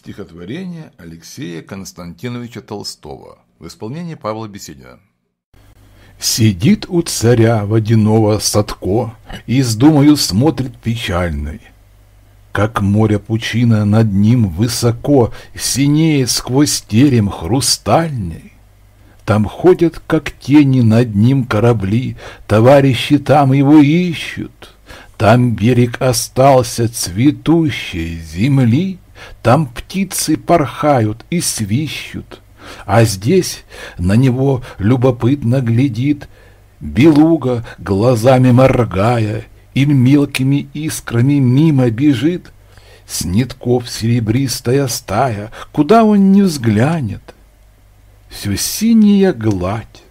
Стихотворение Алексея Константиновича Толстого в исполнении Павла Беседина. Сидит у царя водяного садко и с думою смотрит печальный. Как море пучина над ним высоко синеет сквозь терем хрустальный. Там ходят, как тени над ним корабли, товарищи там его ищут. Там берег остался цветущей земли — там птицы порхают и свищут, а здесь на него любопытно глядит белуга, глазами моргая, и мелкими искрами мимо бежит. С нитков серебристая стая, куда он не взглянет, все синяя гладь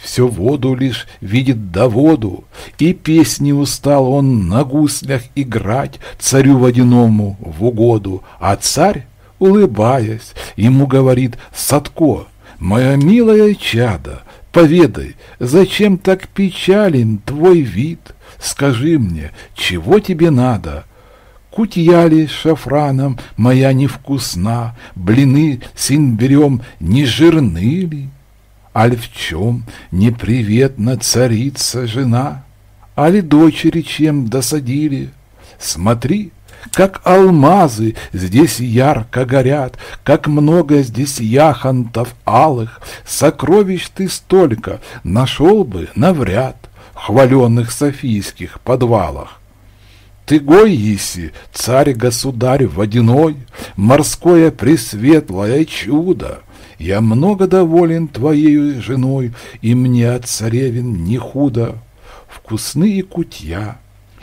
все воду лишь видит да воду, и песни устал он на гуслях играть царю водяному в угоду, а царь, улыбаясь, ему говорит «Садко, моя милая чада, поведай, зачем так печален твой вид? Скажи мне, чего тебе надо?» Кутья ли шафраном моя невкусна, Блины с имбирем не жирны ли? Аль в чем неприветна царица жена? Али дочери чем досадили? Смотри, как алмазы здесь ярко горят, Как много здесь яхонтов алых, Сокровищ ты столько нашел бы навряд В хваленных софийских подвалах. Ты гой еси, царь-государь водяной, Морское пресветлое чудо, я много доволен твоею женой, и мне от царевин не худо. Вкусные кутья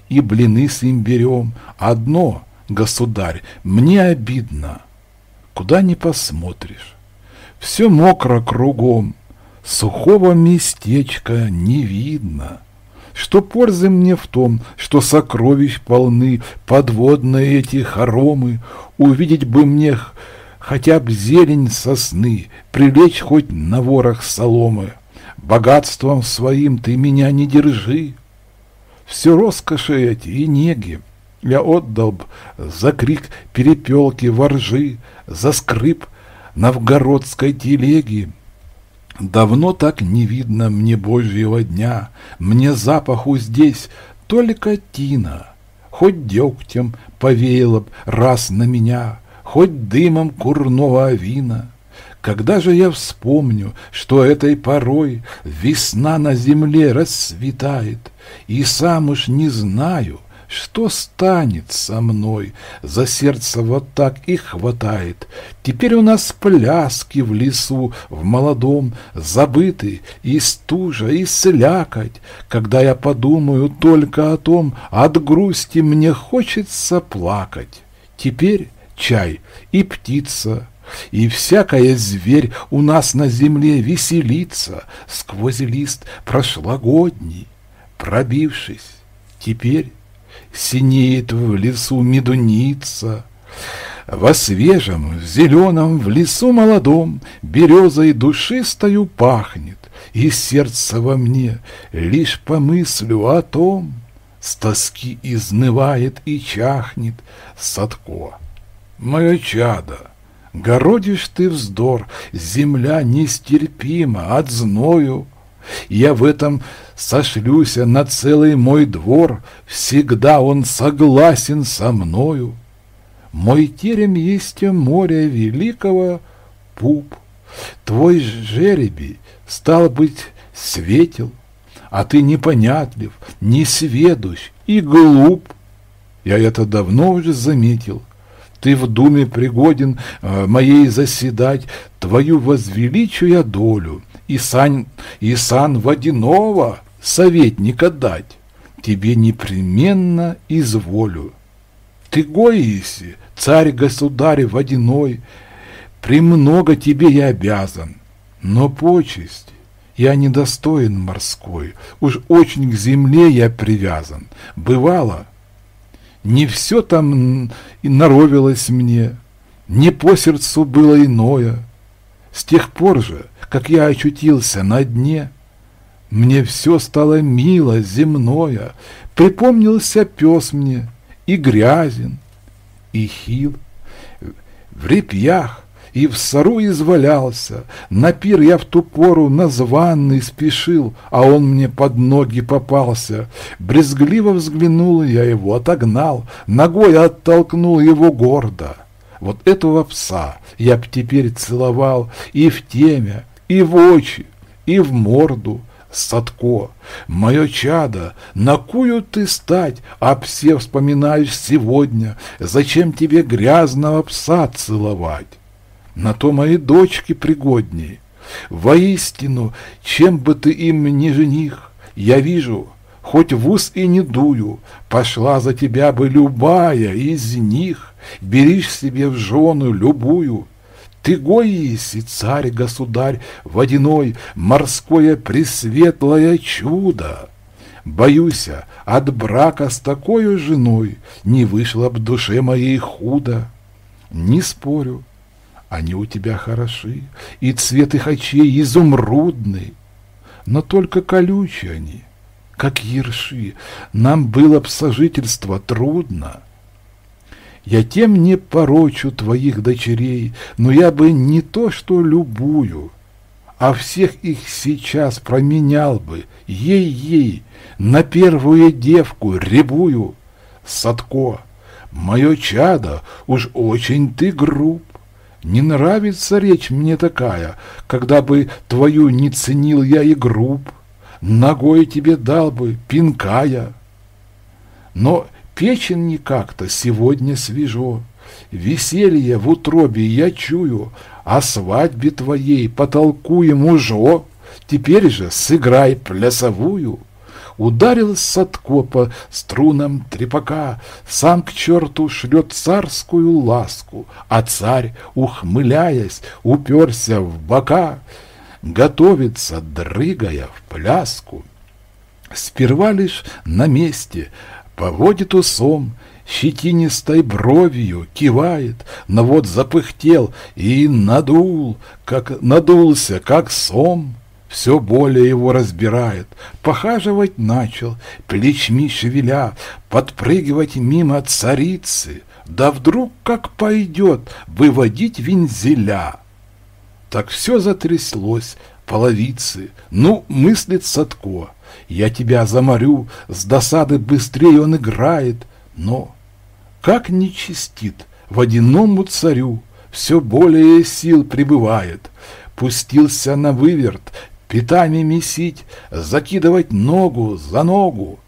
и блины с имбирем. Одно, государь, мне обидно. Куда не посмотришь, все мокро кругом, сухого местечка не видно. Что пользы мне в том, что сокровищ полны подводные эти хоромы, увидеть бы мне хотя б зелень сосны, прилечь хоть на ворох соломы. Богатством своим ты меня не держи. Все роскоши эти и неги я отдал б за крик перепелки воржи, за скрип новгородской телеги. Давно так не видно мне Божьего дня, мне запаху здесь только тина, хоть дегтем повеяло б раз на меня — хоть дымом курного вина. Когда же я вспомню, что этой порой весна на земле расцветает, и сам уж не знаю, что станет со мной? За сердце вот так и хватает. Теперь у нас пляски в лесу, в молодом, забыты и стужа, и слякоть. Когда я подумаю только о том, от грусти мне хочется плакать. Теперь чай, и птица, и всякая зверь у нас на земле веселится сквозь лист прошлогодний, пробившись. Теперь синеет в лесу медуница, во свежем, в зеленом, в лесу молодом Березой душистою пахнет, И сердце во мне лишь по мыслю о том С тоски изнывает и чахнет Садко. Мое чадо, городишь ты вздор, земля нестерпима от зною. Я в этом сошлюся а на целый мой двор, всегда он согласен со мною. Мой терем есть море великого пуп, твой жеребий, стал быть, светел, а ты непонятлив, несведущ и глуп. Я это давно уже заметил, ты в думе пригоден э, моей заседать, твою возвеличу я долю, и сан, и сан водяного советника дать, тебе непременно изволю. Ты гоиси, царь-государь водяной, премного тебе я обязан, но почесть я недостоин морской, уж очень к земле я привязан. Бывало, не все там и норовилось мне, не по сердцу было иное. С тех пор же, как я очутился на дне, мне все стало мило, земное, припомнился пес мне, и грязен, и хил, в репьях, и в сару извалялся. На пир я в ту пору названный спешил, а он мне под ноги попался. Брезгливо взглянул я его, отогнал, ногой оттолкнул его гордо. Вот этого пса я б теперь целовал и в темя, и в очи, и в морду. Садко, мое чадо, на кую ты стать, а все вспоминаешь сегодня? Зачем тебе грязного пса целовать? на то мои дочки пригодней. Воистину, чем бы ты им ни жених, я вижу, хоть в ус и не дую, пошла за тебя бы любая из них, беришь себе в жену любую. Ты гоис и царь-государь водяной, морское пресветлое чудо. Боюся, от брака с такой женой не вышло б душе моей худо. Не спорю, они у тебя хороши, и цвет их очей изумрудный, но только колючие они, как ерши. Нам было б сожительство трудно. Я тем не порочу твоих дочерей, но я бы не то что любую, а всех их сейчас променял бы, ей-ей, на первую девку, рябую. Садко, мое чадо, уж очень ты груб. Не нравится речь мне такая, когда бы твою не ценил я и груб, ногой тебе дал бы пинкая. Но печень не как-то сегодня свежо, веселье в утробе я чую, о свадьбе твоей потолкуем ужо, теперь же сыграй плясовую». Ударил с откопа струнам трепака, Сам к черту шлет царскую ласку, А царь, ухмыляясь, уперся в бока, Готовится, дрыгая в пляску. Сперва лишь на месте поводит усом, щетинистой бровью кивает, но вот запыхтел и надул, как надулся, как сом все более его разбирает. Похаживать начал, плечми шевеля, подпрыгивать мимо царицы, да вдруг как пойдет выводить вензеля. Так все затряслось, половицы, ну, мыслит Садко. Я тебя заморю, с досады быстрее он играет, но как не чистит водяному царю, все более сил прибывает. Пустился на выверт, питами месить, закидывать ногу за ногу.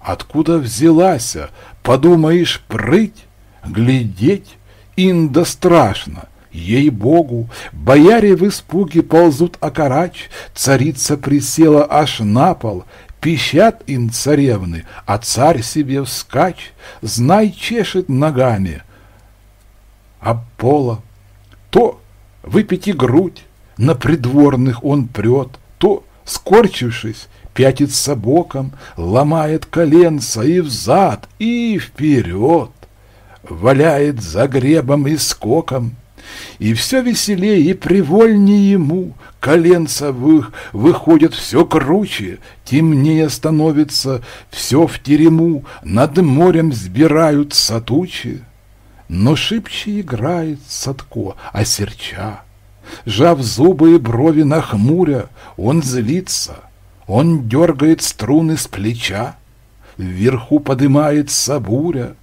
Откуда взялась, подумаешь, прыть, глядеть, инда страшно. Ей-богу, бояре в испуге ползут окарач, царица присела аж на пол, пищат им царевны, а царь себе вскач, знай, чешет ногами. а пола, то выпить и грудь, на придворных он прет, то, скорчившись, пятится боком, ломает коленца и взад, и вперед, валяет за гребом и скоком, и все веселее и привольнее ему, коленца вы, выходит все круче, темнее становится, все в терему, над морем сбираются тучи. Но шибче играет Садко, а серча Жав зубы и брови нахмуря, он злится. Он дергает струны с плеча. Вверху подымается буря.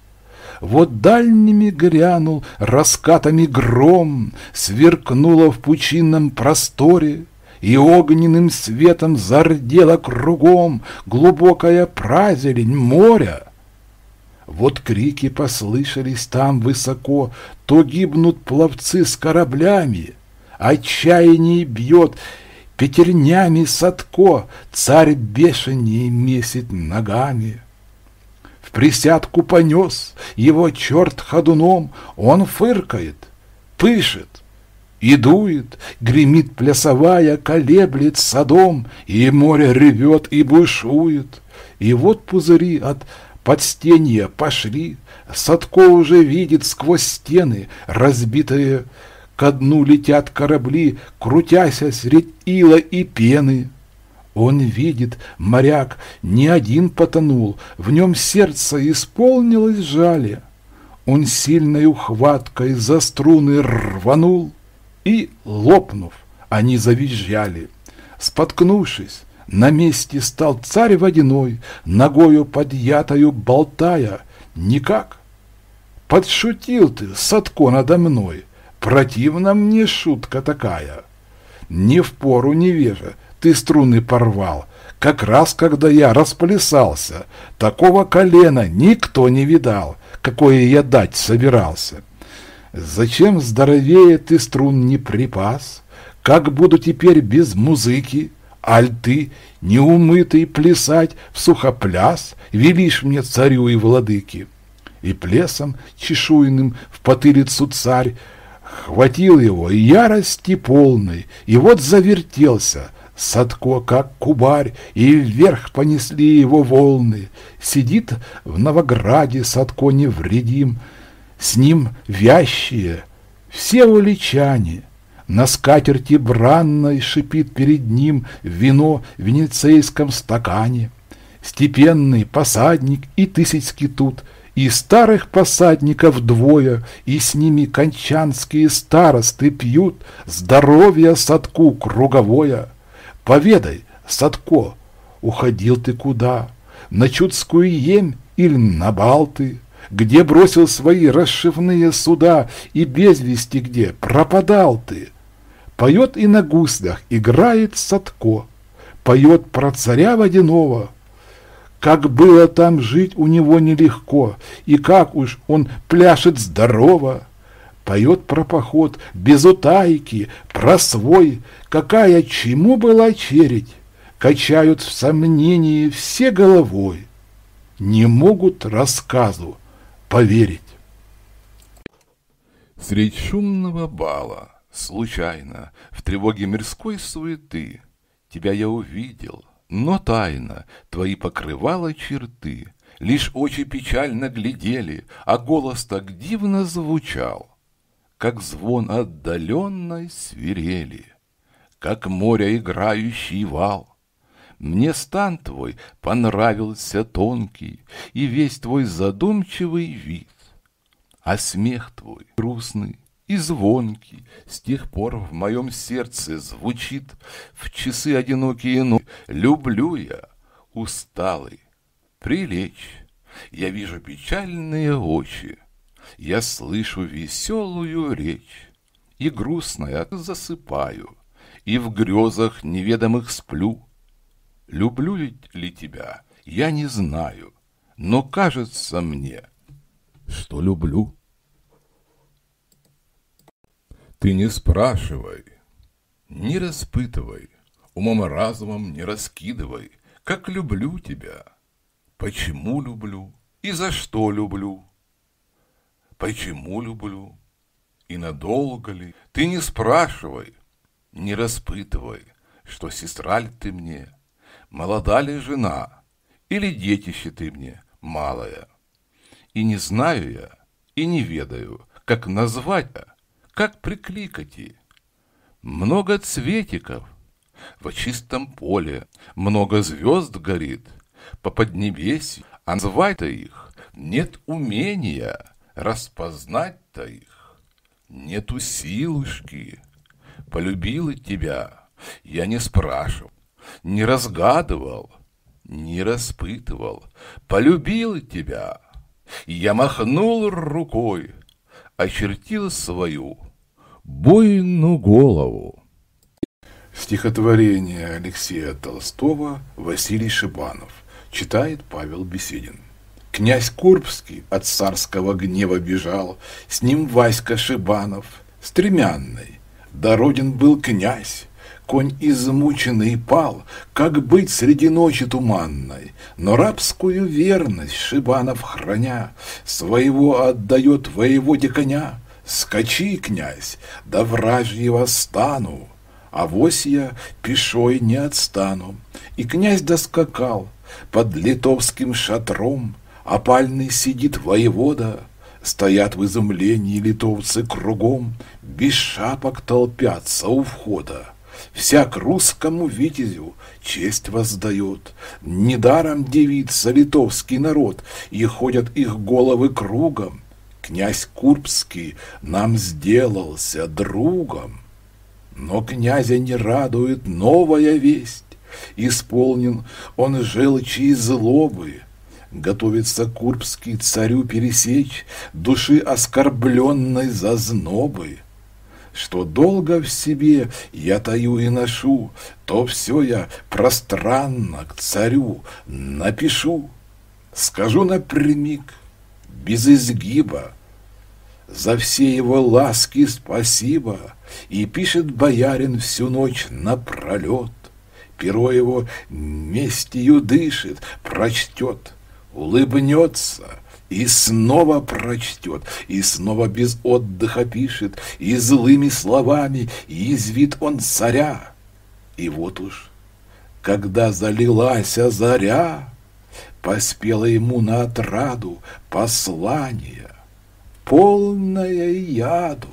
Вот дальними грянул раскатами гром, Сверкнуло в пучинном просторе, И огненным светом зардело кругом Глубокая празелень моря. Вот крики послышались там высоко, То гибнут пловцы с кораблями, Отчаяние бьет петернями садко, Царь бешеный месит ногами. В присядку понес его черт ходуном, Он фыркает, пышет и дует, Гремит плясовая, колеблет садом, И море ревет и бушует. И вот пузыри от подстенья пошли, Садко уже видит сквозь стены разбитые Ко дну летят корабли, крутяся средь ила и пены. Он видит, моряк, не один потонул, в нем сердце исполнилось жале. Он сильной ухваткой за струны рванул, и, лопнув, они завизжали. Споткнувшись, на месте стал царь водяной, ногою подъятою болтая. Никак. Подшутил ты, Садко, надо мной, Противна мне шутка такая. Не в пору невежа, ты струны порвал, как раз когда я расплясался. Такого колена никто не видал, какое я дать собирался. Зачем здоровее ты струн не припас? Как буду теперь без музыки? Аль ты, неумытый, плясать в сухопляс, Велишь мне царю и владыки, И плесом чешуйным в потылицу царь хватил его, и ярости полный, и вот завертелся. Садко, как кубарь, и вверх понесли его волны. Сидит в Новограде Садко невредим, с ним вящие, все уличане. На скатерти бранной шипит перед ним вино в венецейском стакане. Степенный посадник и тысячки тут — и старых посадников двое, и с ними кончанские старосты пьют здоровье садку круговое. Поведай, садко, уходил ты куда? На Чудскую емь или на Балты? Где бросил свои расшивные суда и без вести где пропадал ты? Поет и на гуслях играет садко, поет про царя водяного – как было там жить у него нелегко, и как уж он пляшет здорово. Поет про поход, без утайки, про свой, какая чему была чередь. Качают в сомнении все головой, не могут рассказу поверить. Средь шумного бала, случайно, в тревоге мирской суеты, Тебя я увидел — но тайно твои покрывала черты, Лишь очи печально глядели, А голос так дивно звучал, Как звон отдаленной свирели, Как море играющий вал. Мне стан твой понравился тонкий И весь твой задумчивый вид, А смех твой грустный, и звонкий. С тех пор в моем сердце звучит в часы одинокие ну Люблю я, усталый, прилечь. Я вижу печальные очи, я слышу веселую речь. И грустная засыпаю, и в грезах неведомых сплю. Люблю ли тебя, я не знаю, но кажется мне, что люблю. Ты не спрашивай, не распытывай, умом разумом не раскидывай, как люблю тебя, почему люблю и за что люблю, почему люблю и надолго ли. Ты не спрашивай, не распытывай, что сестра ли ты мне, молода ли жена, или детище ты мне, малая. И не знаю я, и не ведаю, как назвать-то, как при кликоте. Много цветиков в чистом поле, много звезд горит по поднебесью, а звать-то их нет умения, распознать-то их нету силушки. Полюбил тебя, я не спрашивал, не разгадывал, не распытывал, Полюбил тебя. Я махнул рукой, очертил свою, Буйну голову. Стихотворение Алексея Толстого Василий Шибанов. Читает Павел Беседин. Князь Курбский от царского гнева бежал, С ним Васька Шибанов, стремянный. Дороден был князь, конь измученный пал, Как быть среди ночи туманной, Но рабскую верность Шибанов храня, Своего отдает воеводе коня. Скачи, князь, да вражьего стану, а вось я пешой не отстану. И князь доскакал под литовским шатром, опальный сидит воевода, Стоят в изумлении литовцы кругом, без шапок толпятся у входа. Всяк русскому витязю честь воздает. Недаром девица литовский народ, и ходят их головы кругом. Князь Курбский нам сделался другом. Но князя не радует новая весть. Исполнен он желчи и злобы. Готовится Курбский царю пересечь души оскорбленной зазнобы. Что долго в себе я таю и ношу, то все я пространно к царю напишу. Скажу напрямик, без изгиба, за все его ласки спасибо, И пишет боярин всю ночь напролет. Перо его местью дышит, прочтет, улыбнется и снова прочтет, и снова без отдыха пишет, и злыми словами язвит он царя. И вот уж, когда залилась заря, поспела ему на отраду послание, полная яду.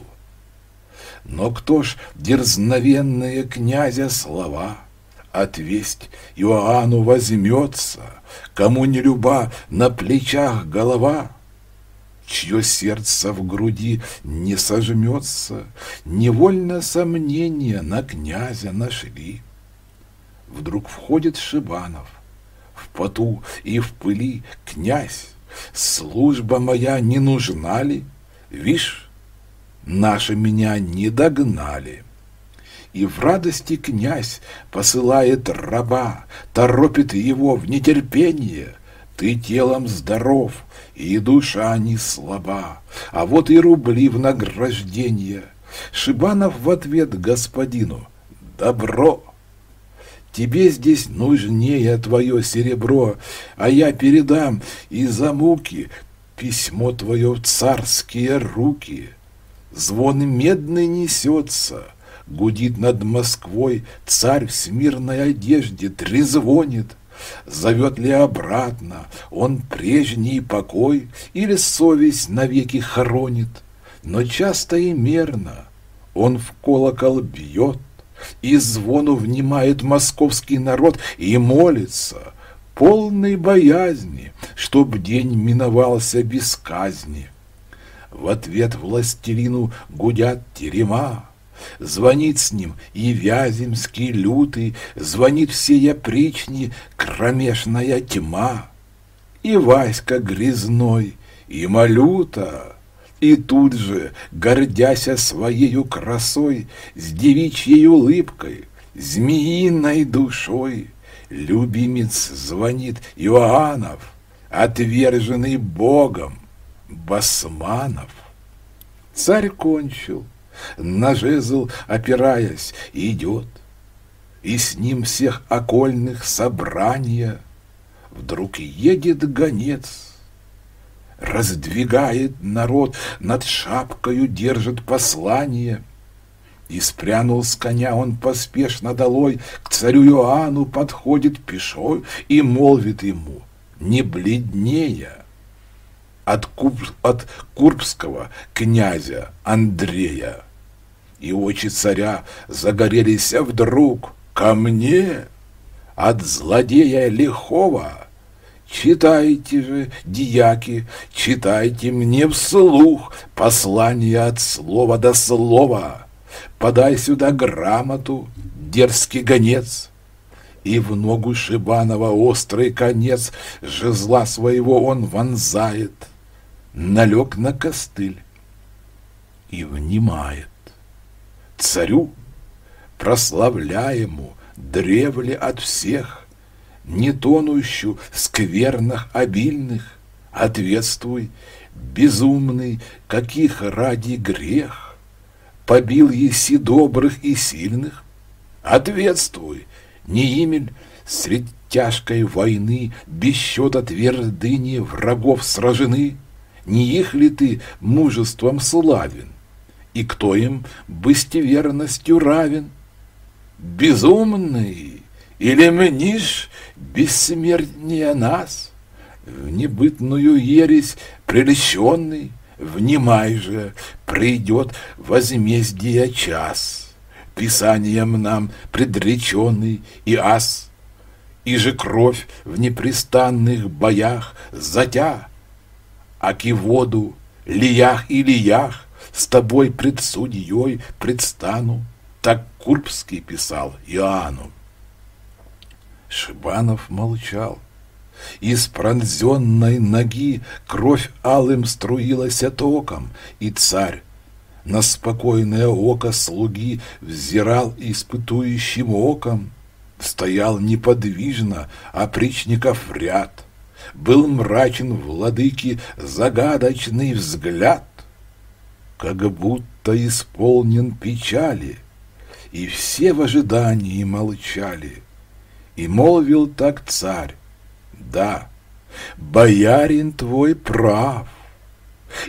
Но кто ж дерзновенные князя слова отвесть Иоанну возьмется, кому не люба на плечах голова? чье сердце в груди не сожмется, невольно сомнения на князя нашли. Вдруг входит Шибанов, в поту и в пыли князь, Служба моя не нужна ли? Вишь, наши меня не догнали. И в радости князь посылает раба, торопит его в нетерпение. Ты телом здоров, и душа не слаба, а вот и рубли в награждение. Шибанов в ответ господину «Добро!» Тебе здесь нужнее твое серебро, а я передам из-за муки письмо твое в царские руки. Звон медный несется, гудит над Москвой, царь в смирной одежде трезвонит. Зовет ли обратно он прежний покой или совесть навеки хоронит? Но часто и мерно он в колокол бьет, и звону внимает московский народ и молится, полной боязни, чтоб день миновался без казни. В ответ властелину гудят терема, Звонит с ним и Вяземский лютый, Звонит всея прични кромешная тьма. И Васька грязной, и Малюта — и тут же, гордяся своею красой, С девичьей улыбкой, змеиной душой, Любимец звонит Иоаннов, Отверженный Богом Басманов. Царь кончил, на жезл опираясь, идет, И с ним всех окольных собрания. Вдруг едет гонец — раздвигает народ, над шапкою держит послание. И спрянул с коня он поспешно долой, к царю Иоанну подходит пешой и молвит ему, не бледнее, от, Куб... от курбского князя Андрея. И очи царя загорелись вдруг ко мне от злодея лихого Читайте же, дияки, читайте мне вслух послание от слова до слова. Подай сюда грамоту, дерзкий гонец. И в ногу Шибанова острый конец жезла своего он вонзает, налег на костыль и внимает. Царю прославляемому древле от всех, не тонущу скверных обильных, ответствуй, безумный, каких ради грех, побил еси добрых и сильных, ответствуй, не имель средь тяжкой войны без счета твердыни врагов сражены, не их ли ты мужеством славен, и кто им быстеверностью равен? Безумный или мнишь, бессмертнее нас, в небытную ересь прелещенный, внимай же, придет возмездие час, писанием нам предреченный и ас, и же кровь в непрестанных боях затя, аки воду, лиях и лиях, с тобой пред судьей предстану, так Курбский писал Иоанну. Шибанов молчал. Из пронзенной ноги кровь алым струилась током, и царь на спокойное око слуги взирал испытующим оком. Стоял неподвижно опричников ряд, был мрачен владыки загадочный взгляд, как будто исполнен печали, и все в ожидании молчали. И молвил так царь, да, боярин твой прав,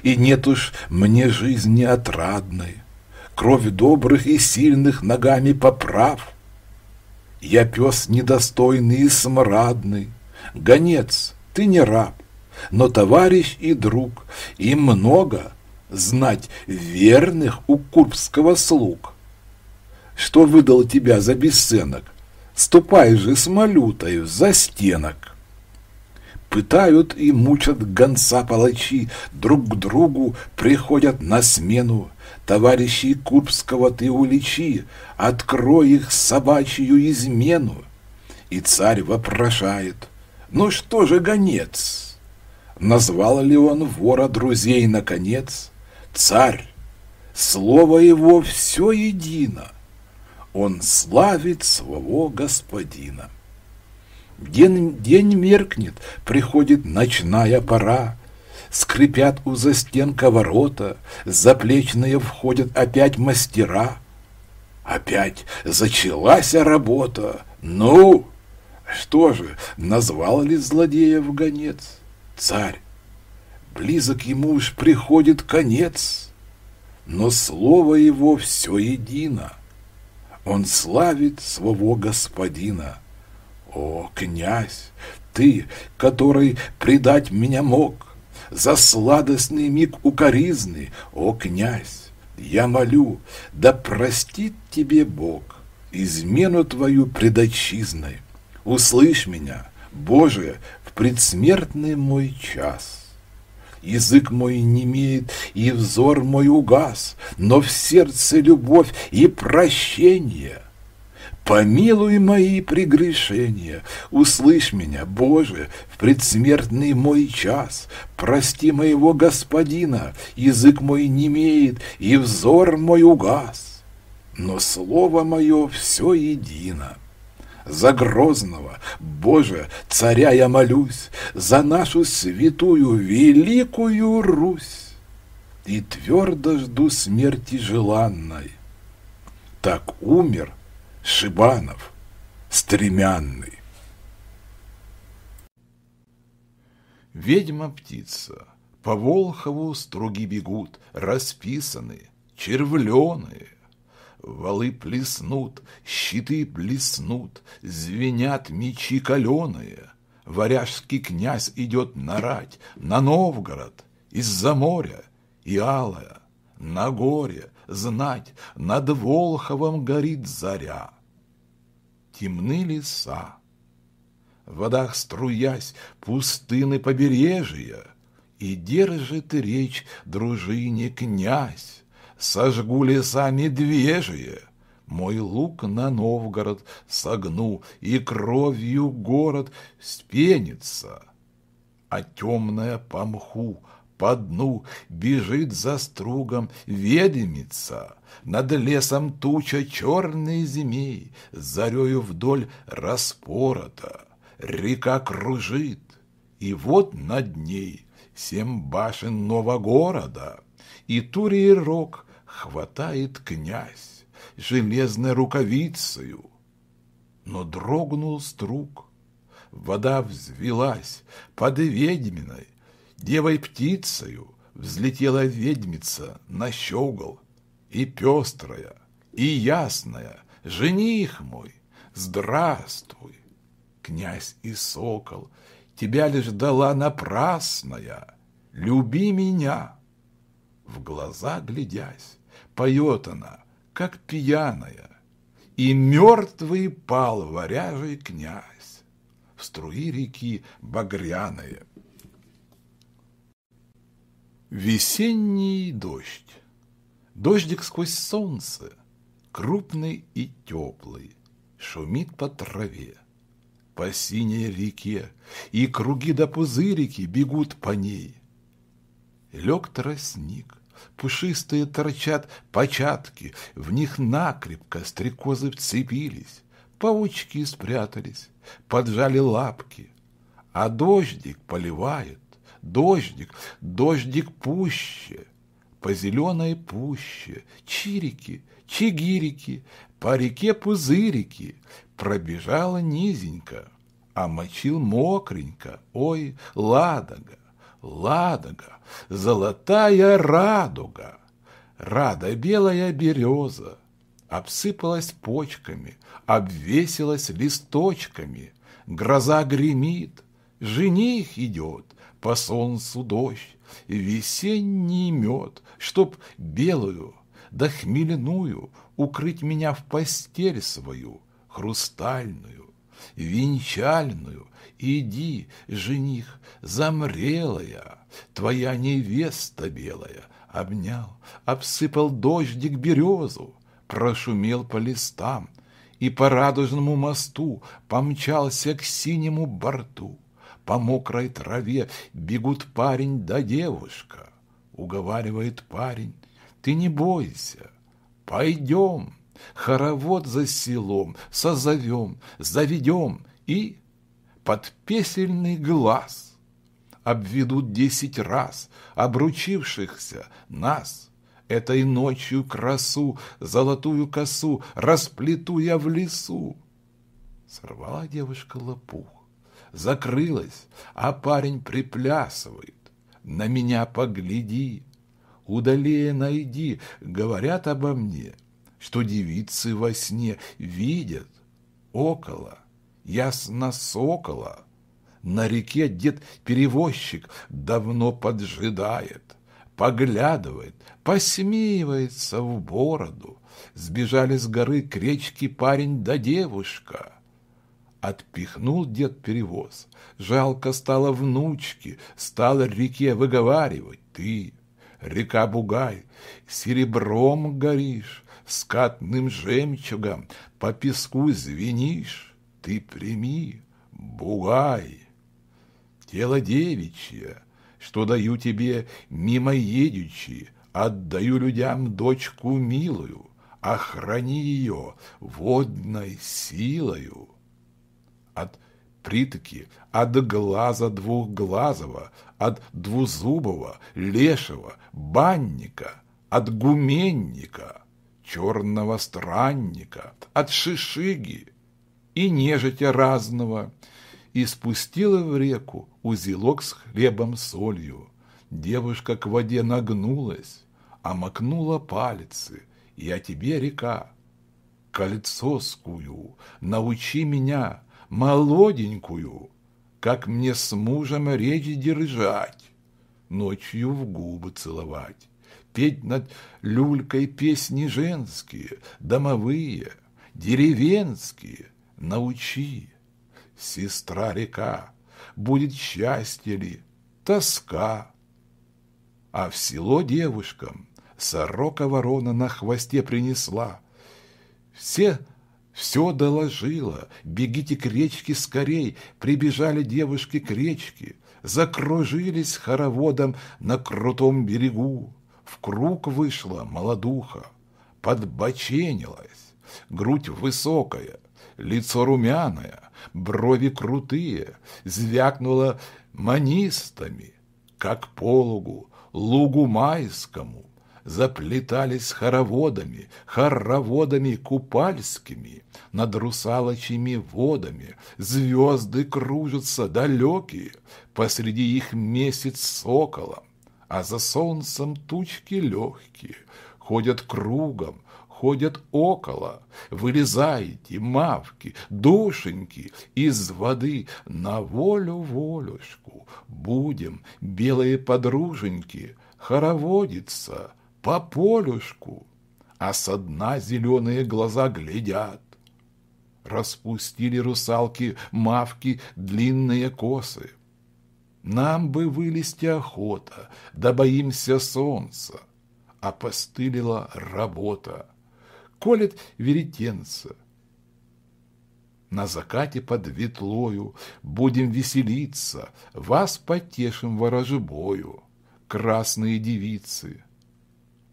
и нет уж мне жизни отрадной, кровь добрых и сильных ногами поправ. Я пес недостойный и смрадный, гонец, ты не раб, но товарищ и друг, и много знать верных у курбского слуг. Что выдал тебя за бесценок? Ступай же с малютою за стенок. Пытают и мучат гонца палачи, друг к другу приходят на смену. Товарищи Курбского ты уличи, открой их собачью измену. И царь вопрошает, ну что же гонец? Назвал ли он вора друзей наконец? Царь, слово его все едино он славит своего господина. День, день меркнет, приходит ночная пора, скрипят у застенка ворота, заплечные входят опять мастера. Опять зачалась работа. Ну, что же, назвал ли злодеев гонец? Царь, близок ему уж приходит конец, но слово его все едино он славит своего господина. О, князь, ты, который предать меня мог, за сладостный миг укоризны, о, князь, я молю, да простит тебе Бог измену твою предотчизной. Услышь меня, Боже, в предсмертный мой час». Язык мой немеет, и взор мой угас, но в сердце любовь и прощение. Помилуй мои прегрешения, услышь меня, Боже, в предсмертный мой час. Прости моего господина, язык мой немеет, и взор мой угас. Но слово мое все едино за Грозного, Боже, царя я молюсь, за нашу святую великую Русь, и твердо жду смерти желанной. Так умер Шибанов, стремянный. Ведьма-птица, по Волхову струги бегут, расписанные, червленые. Валы плеснут, щиты плеснут, звенят мечи каленые. Варяжский князь идет на рать, на Новгород, из-за моря, и алая, на горе, знать, над Волховом горит заря. Темны леса, в водах струясь, пустыны побережья, и держит речь дружине князь сожгу леса медвежье. Мой лук на Новгород согну, и кровью город спенится. А темная по мху, по дну бежит за стругом ведьмица. Над лесом туча черной змей, зарею вдоль распорота. Река кружит, и вот над ней семь башен нового города. И Турий рог хватает князь железной рукавицею, но дрогнул струк. Вода взвелась под ведьминой, девой птицею взлетела ведьмица на щегол, и пестрая, и ясная, жених мой, здравствуй. Князь и сокол, тебя лишь дала напрасная, люби меня. В глаза глядясь, Поет она, как пьяная, и мертвый пал варяжий князь в струи реки багряные. Весенний дождь. Дождик сквозь солнце, крупный и теплый, шумит по траве, по синей реке, и круги до пузырики бегут по ней. Лег тростник, пушистые торчат початки, в них накрепко стрекозы вцепились, паучки спрятались, поджали лапки. А дождик поливает, дождик, дождик пуще, по зеленой пуще, чирики, чигирики, по реке пузырики, пробежала низенько, а мочил мокренько, ой, ладога ладога, золотая радуга, рада белая береза, обсыпалась почками, обвесилась листочками, гроза гремит, жених идет, по солнцу дождь, весенний мед, чтоб белую да хмельную укрыть меня в постель свою, хрустальную, венчальную, иди, жених, замрелая, твоя невеста белая, обнял, обсыпал дождик березу, прошумел по листам, и по радужному мосту помчался к синему борту. По мокрой траве бегут парень да девушка. Уговаривает парень, ты не бойся, пойдем хоровод за селом созовем, заведем и под песельный глаз обведут десять раз обручившихся нас. Этой ночью красу, золотую косу расплету я в лесу. Сорвала девушка лопух, закрылась, а парень приплясывает. На меня погляди, удалее найди, говорят обо мне — что девицы во сне видят около, ясно сокола. На реке дед-перевозчик давно поджидает, поглядывает, посмеивается в бороду. Сбежали с горы к речке парень да девушка. Отпихнул дед перевоз. Жалко стало внучке, стало реке выговаривать. Ты, река Бугай, серебром горишь, скатным жемчугом по песку звенишь, ты прими, бугай. Тело девичье, что даю тебе мимо едючи, отдаю людям дочку милую, охрани ее водной силою. От притоки, от глаза двухглазого, от двузубого, лешего, банника, от гуменника – черного странника, от шишиги и нежитя разного, и спустила в реку узелок с хлебом солью. Девушка к воде нагнулась, омакнула пальцы, и о тебе река. Кольцоскую, научи меня, молоденькую, как мне с мужем речь держать, ночью в губы целовать петь над люлькой песни женские, домовые, деревенские, научи. Сестра река, будет счастье ли, тоска. А в село девушкам сорока-ворона на хвосте принесла. Все все доложила. Бегите к речке скорей. Прибежали девушки к речке. Закружились хороводом на крутом берегу в круг вышла молодуха, подбоченилась, грудь высокая, лицо румяное, брови крутые, звякнула манистами, как полугу, лугу майскому, заплетались хороводами, хороводами купальскими, над русалочьими водами, звезды кружатся далекие, посреди их месяц соколом, а за солнцем тучки легкие, ходят кругом, ходят около. Вылезайте, мавки, душеньки, из воды на волю-волюшку. Будем, белые подруженьки, хороводиться по полюшку. А со дна зеленые глаза глядят. Распустили русалки мавки длинные косы. Нам бы вылезти охота, да боимся солнца. Опостылила работа. Колет веретенца. На закате под ветлою будем веселиться, Вас потешим ворожебою, красные девицы.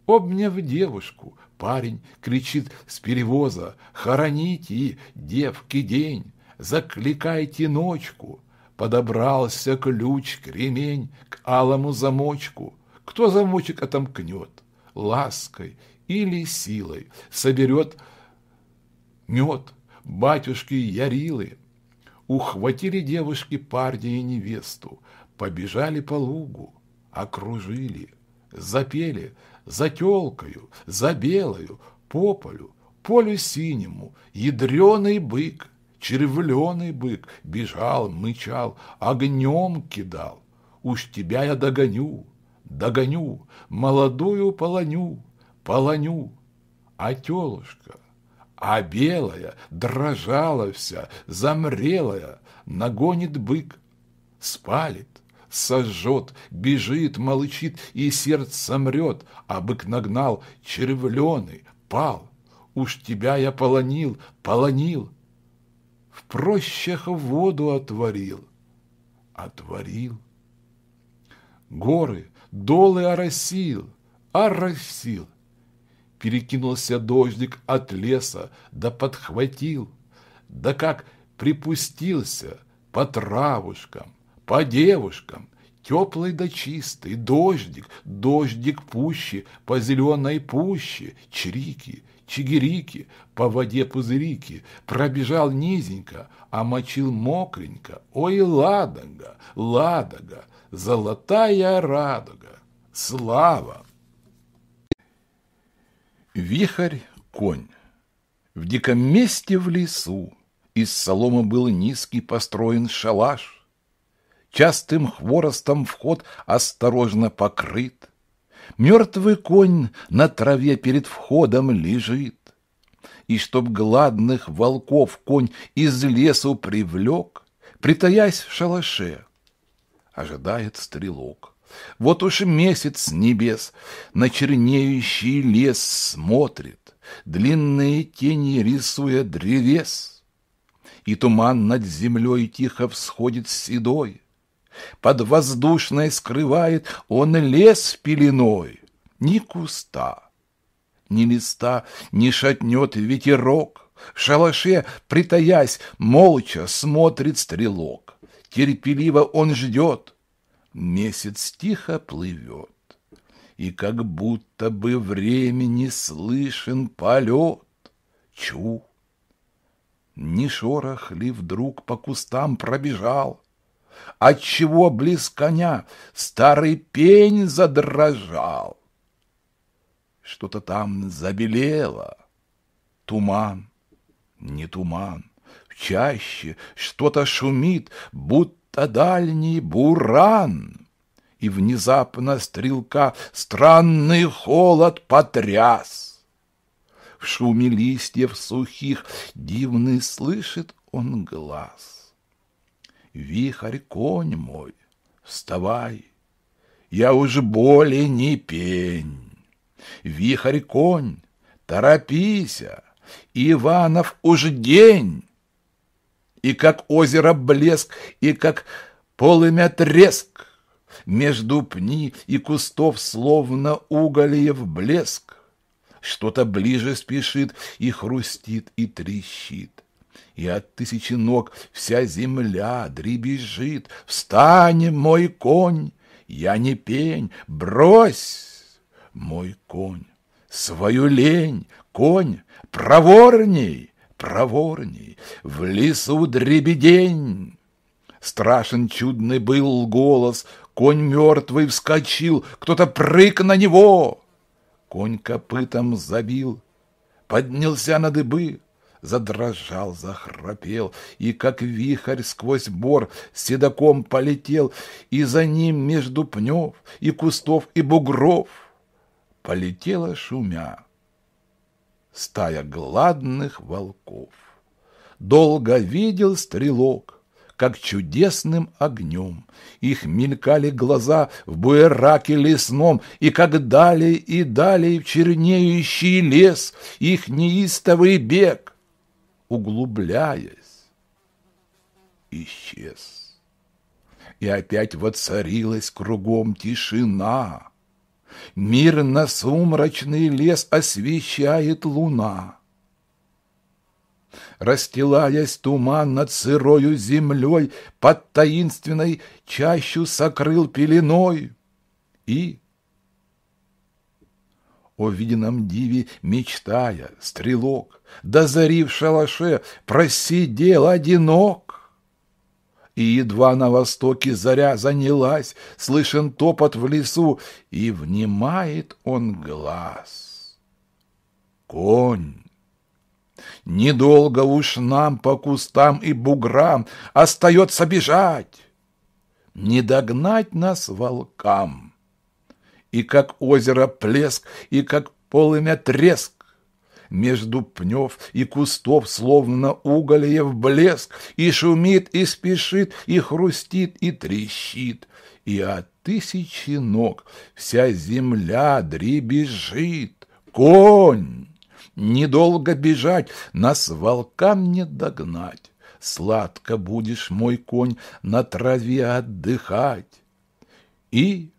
Обняв девушку, парень кричит с перевоза, «Хороните, девки, день, закликайте ночку!» Подобрался ключ, кремень к алому замочку. Кто замочек отомкнет? Лаской или силой соберет мед батюшки Ярилы. Ухватили девушки парня и невесту, побежали по лугу, окружили, запели за телкою, за белою, по полю, полю синему, ядреный бык червленый бык, бежал, мычал, огнем кидал. Уж тебя я догоню, догоню, молодую полоню, полоню. А телушка, а белая, дрожала вся, замрелая, нагонит бык, спалит, сожжет, бежит, молчит, и сердце сомрет, а бык нагнал, червленый, пал. Уж тебя я полонил, полонил, в прощах воду отворил. Отворил. Горы, долы оросил, оросил. Перекинулся дождик от леса, да подхватил, да как припустился по травушкам, по девушкам, Теплый да чистый, дождик, дождик пуще по зеленой пуще, чирики, чигирики, по воде пузырики, пробежал низенько, а мочил мокренько, ой, ладога, ладога, золотая радуга, слава! Вихрь конь. В диком месте в лесу из соломы был низкий построен шалаш, частым хворостом вход осторожно покрыт. Мертвый конь на траве перед входом лежит. И чтоб гладных волков конь из лесу привлек, притаясь в шалаше, ожидает стрелок. Вот уж месяц небес на чернеющий лес смотрит, длинные тени рисуя древес. И туман над землей тихо всходит седой, под воздушной скрывает он лес пеленой, Ни куста, ни листа не шатнет ветерок, В шалаше, притаясь, молча смотрит стрелок. Терпеливо он ждет, месяц тихо плывет, И как будто бы времени слышен полет. Чу! Ни шорох ли вдруг по кустам пробежал, отчего близ коня старый пень задрожал. Что-то там забелело. Туман, не туман, чаще что-то шумит, будто дальний буран. И внезапно стрелка странный холод потряс. В шуме листьев сухих дивный слышит он глаз. Вихрь, конь мой, вставай, я уже более не пень. Вихрь, конь, торопися, Иванов уже день. И как озеро блеск, и как полымя треск, Между пни и кустов словно в блеск. Что-то ближе спешит и хрустит, и трещит и от тысячи ног вся земля дребезжит. Встань, мой конь, я не пень, брось, мой конь, свою лень, конь, проворней, проворней, в лесу дребедень. Страшен чудный был голос, конь мертвый вскочил, кто-то прыг на него. Конь копытом забил, поднялся на дыбы, задрожал, захрапел, и, как вихрь сквозь бор, седоком полетел, и за ним между пнев и кустов и бугров полетела шумя стая гладных волков. Долго видел стрелок, как чудесным огнем. Их мелькали глаза в буераке лесном, и как далее и далее в чернеющий лес их неистовый бег углубляясь, исчез. И опять воцарилась кругом тишина. Мирно-сумрачный лес освещает луна. Расстилаясь туман над сырою землей, Под таинственной чащу сокрыл пеленой. И, о виденном диве мечтая, стрелок, до зари в шалаше просидел одинок. И едва на востоке заря занялась, слышен топот в лесу, и внимает он глаз. Конь! Недолго уж нам по кустам и буграм остается бежать, не догнать нас волкам. И как озеро плеск, и как полымя треск, между пнев и кустов, словно в блеск, и шумит, и спешит, и хрустит, и трещит. И от тысячи ног вся земля дребезжит. Конь! Недолго бежать, нас волкам не догнать. Сладко будешь, мой конь, на траве отдыхать. И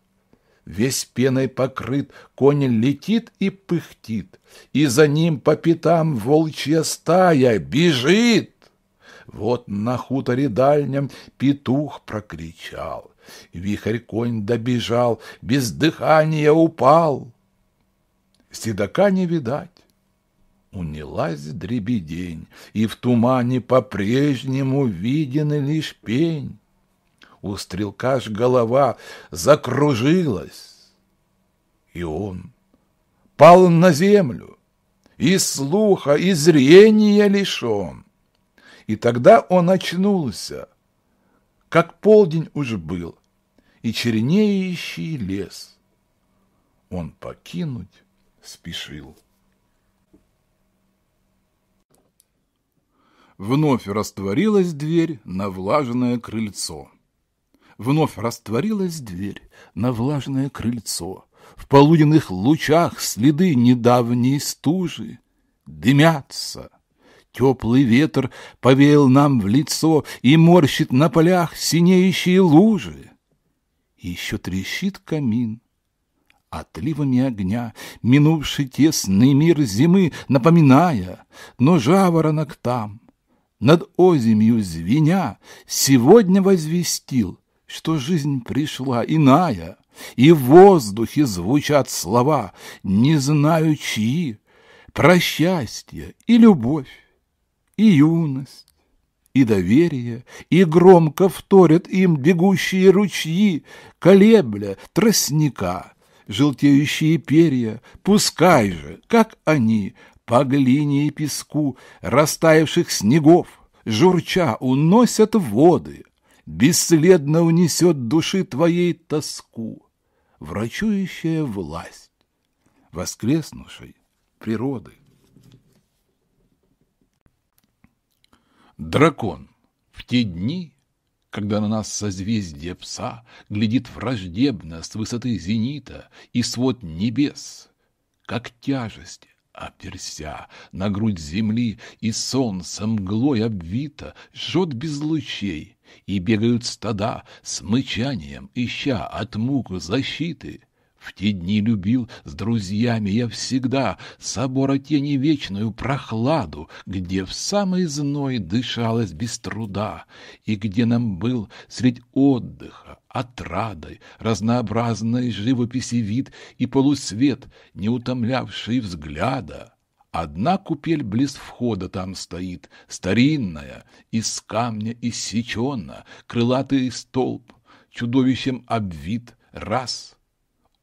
весь пеной покрыт, конь летит и пыхтит, и за ним по пятам волчья стая бежит. Вот на хуторе дальнем петух прокричал. Вихрь-конь добежал, без дыхания упал. Седока не видать. Унялась дребедень, и в тумане по-прежнему виден лишь пень. У стрелка ж голова закружилась, и он пал на землю, и слуха, и зрения лишен. И тогда он очнулся, как полдень уж был, и чернеющий лес. Он покинуть спешил. Вновь растворилась дверь на влажное крыльцо. Вновь растворилась дверь на влажное крыльцо. В полуденных лучах следы недавней стужи дымятся. Теплый ветер повеял нам в лицо и морщит на полях синеющие лужи. еще трещит камин. Отливами огня, минувший тесный мир зимы, напоминая, но жаворонок там, над озимью звеня, сегодня возвестил, что жизнь пришла иная. И в воздухе звучат слова, не знаю чьи, Про счастье и любовь, и юность, и доверие, И громко вторят им бегущие ручьи, Колебля, тростника, желтеющие перья, Пускай же, как они, по глине и песку Растаявших снегов, журча, уносят воды — бесследно унесет души твоей тоску, врачующая власть, воскреснувшей природы. Дракон в те дни, когда на нас созвездие пса глядит враждебно с высоты зенита и свод небес, как тяжесть оперся на грудь земли и солнцем мглой обвита, жжет без лучей и бегают стада с мычанием, ища от мук защиты. В те дни любил с друзьями я всегда собора тени вечную прохладу, где в самый зной дышалось без труда, и где нам был средь отдыха, отрадой, разнообразной живописи вид и полусвет, не утомлявший взгляда. Одна купель близ входа там стоит, старинная, из камня иссечена, крылатый столб, чудовищем обвит, раз,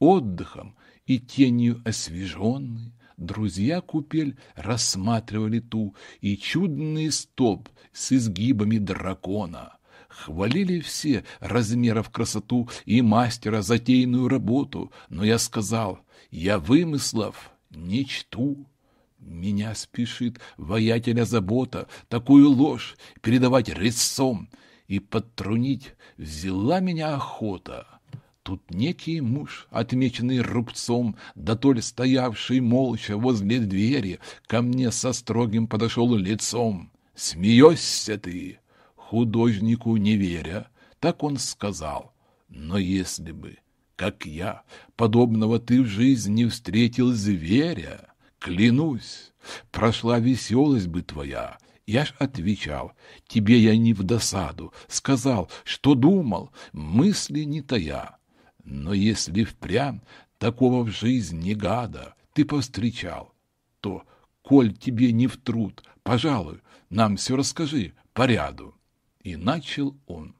отдыхом и тенью освеженный, друзья купель рассматривали ту и чудный столб с изгибами дракона. Хвалили все размеров красоту и мастера затейную работу, но я сказал, я вымыслов не чту. Меня спешит воятеля забота такую ложь передавать резцом, и подтрунить взяла меня охота. Тут некий муж, отмеченный рубцом, да стоявший молча возле двери, ко мне со строгим подошел лицом. «Смеешься ты, художнику не веря», — так он сказал. «Но если бы, как я, подобного ты в жизни встретил зверя...» клянусь, прошла веселость бы твоя. Я ж отвечал, тебе я не в досаду, сказал, что думал, мысли не тая. Но если впрямь такого в жизни гада ты повстречал, то, коль тебе не в труд, пожалуй, нам все расскажи по ряду. И начал он.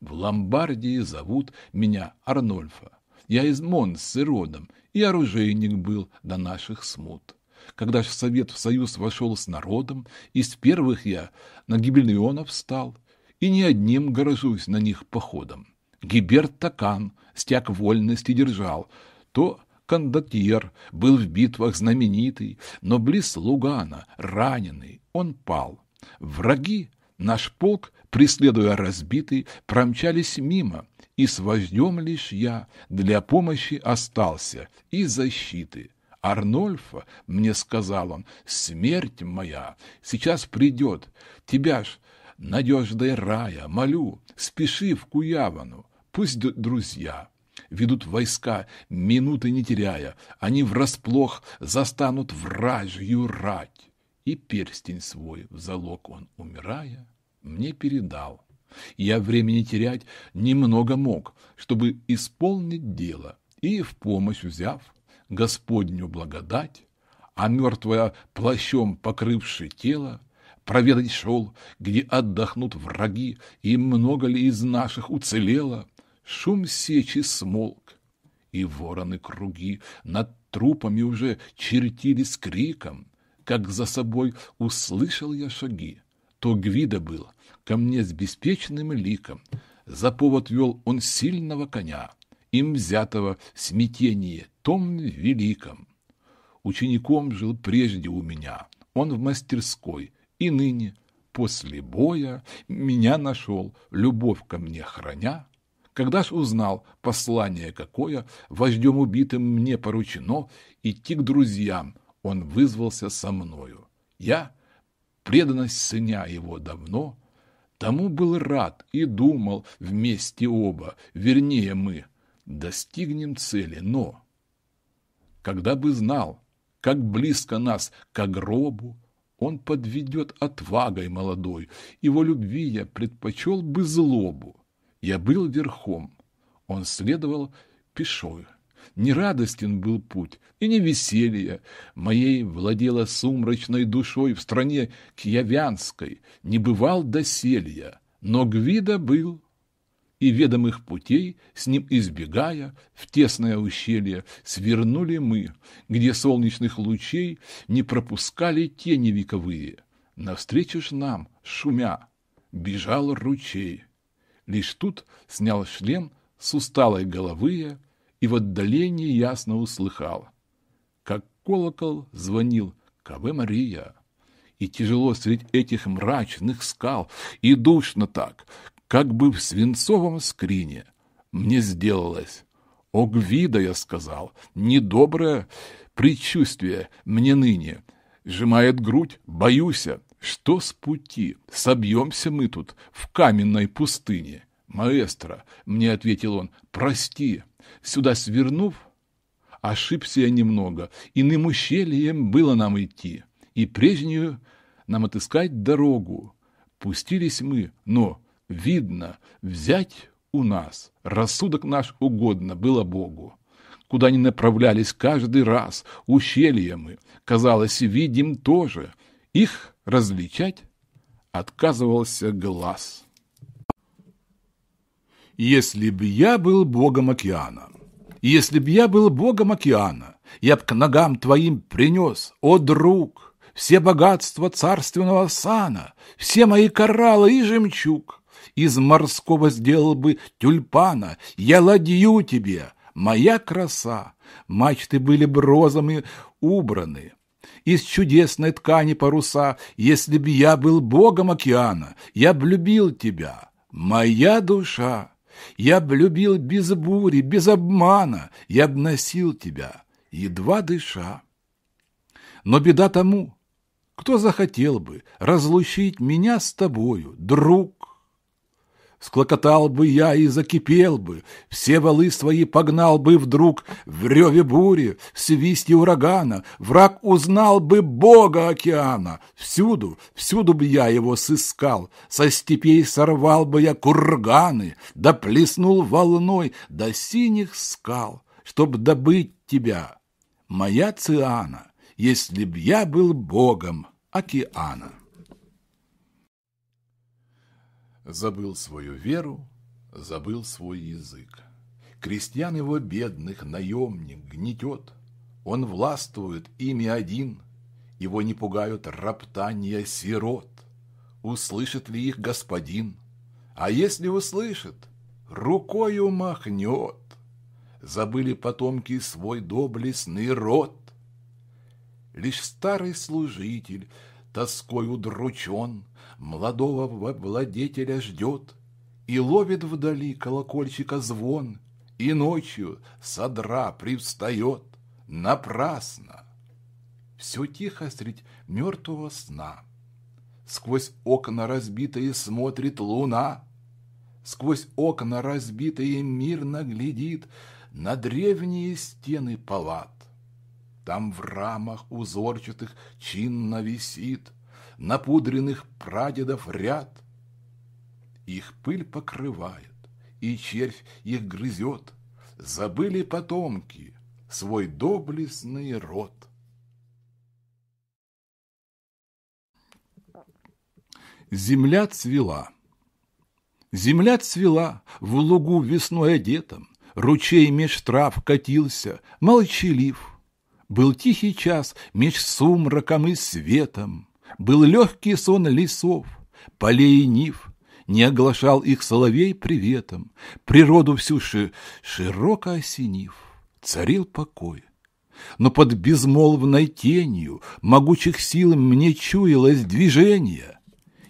В Ломбардии зовут меня Арнольфа. Я из Монссы родом и оружейник был до наших смут. Когда же Совет в Союз вошел с народом, из первых я на гибельонов встал, и не одним горожусь на них походом. Гиберт Такан стяг вольности держал, то кондотьер был в битвах знаменитый, но близ Лугана, раненый, он пал. Враги, наш полк, преследуя разбитый, промчались мимо, и с вознем лишь я для помощи остался и защиты. Арнольфа, мне сказал он, смерть моя сейчас придет, тебя ж надеждой рая, молю, спеши в Куявану, пусть друзья ведут войска, минуты не теряя, они врасплох застанут вражью рать. И перстень свой в залог он, умирая, мне передал. Я времени терять немного мог, чтобы исполнить дело, и в помощь взяв Господню благодать, а мертвое плащом покрывши тело, проведать шел, где отдохнут враги, и много ли из наших уцелело, шум сечи смолк, и вороны круги над трупами уже чертили с криком, как за собой услышал я шаги, то Гвида было ко мне с беспечным ликом. За повод вел он сильного коня, им взятого смятение том великом. Учеником жил прежде у меня, он в мастерской, и ныне, после боя, меня нашел, любовь ко мне храня. Когда ж узнал послание какое, вождем убитым мне поручено, идти к друзьям, он вызвался со мною. Я преданность сыня его давно Тому был рад и думал вместе оба, вернее мы, достигнем цели, но... Когда бы знал, как близко нас к гробу, он подведет отвагой молодой, его любви я предпочел бы злобу. Я был верхом, он следовал пешою не радостен был путь, и не веселье. Моей владела сумрачной душой в стране Кьявянской, не бывал доселья, но Гвида был и ведомых путей, с ним избегая, в тесное ущелье свернули мы, где солнечных лучей не пропускали тени вековые. Навстречу ж нам, шумя, бежал ручей. Лишь тут снял шлем с усталой головы я и в отдалении ясно услыхал, как колокол звонил «Каве Мария!» И тяжело среди этих мрачных скал, и душно так, как бы в свинцовом скрине. Мне сделалось. «О, Гвида!» — я сказал. «Недоброе предчувствие мне ныне. Сжимает грудь, боюся. Что с пути? Собьемся мы тут, в каменной пустыне». «Маэстро», — мне ответил он, — «прости, сюда свернув, ошибся я немного, иным ущельем было нам идти, и прежнюю нам отыскать дорогу. Пустились мы, но, видно, взять у нас, рассудок наш угодно было Богу. Куда ни направлялись каждый раз, ущелья мы, казалось, видим тоже, их различать отказывался глаз». Если б я был богом океана, если б я был богом океана, я б к ногам твоим принес, о друг, все богатства царственного сана, все мои кораллы и жемчуг. Из морского сделал бы тюльпана, я ладью тебе, моя краса. Мачты были б розами убраны, из чудесной ткани паруса, если б я был богом океана, я б любил тебя, моя душа. Я б любил без бури, без обмана, я б носил тебя, едва дыша. Но беда тому, кто захотел бы разлучить меня с тобою, друг, Склокотал бы я и закипел бы, все валы свои погнал бы вдруг в реве бури, в свисте урагана, враг узнал бы бога океана. Всюду, всюду бы я его сыскал, со степей сорвал бы я курганы, да плеснул волной до синих скал, чтоб добыть тебя. Моя Циана, если б я был богом океана. Забыл свою веру, забыл свой язык. Крестьян его бедных наемник гнетет. Он властвует ими один, его не пугают роптания сирот. Услышит ли их господин? А если услышит, рукою махнет. Забыли потомки свой доблестный род. Лишь старый служитель тоской удручен, Молодого владетеля ждет, И ловит вдали колокольчика звон, И ночью содра привстает напрасно. Все тихо средь мертвого сна. Сквозь окна разбитые смотрит луна, Сквозь окна разбитые мирно глядит На древние стены палат. Там в рамах узорчатых чинно висит Напудренных прадедов ряд. Их пыль покрывает, и червь их грызет. Забыли потомки свой доблестный род. Земля цвела. Земля цвела, в лугу весной одетом, Ручей меж трав катился, молчалив, был тихий час меж сумраком и светом, Был легкий сон лесов, полей и нив, Не оглашал их соловей приветом, Природу всю ши широко осенив, Царил покой. Но под безмолвной тенью Могучих сил мне чуялось движение —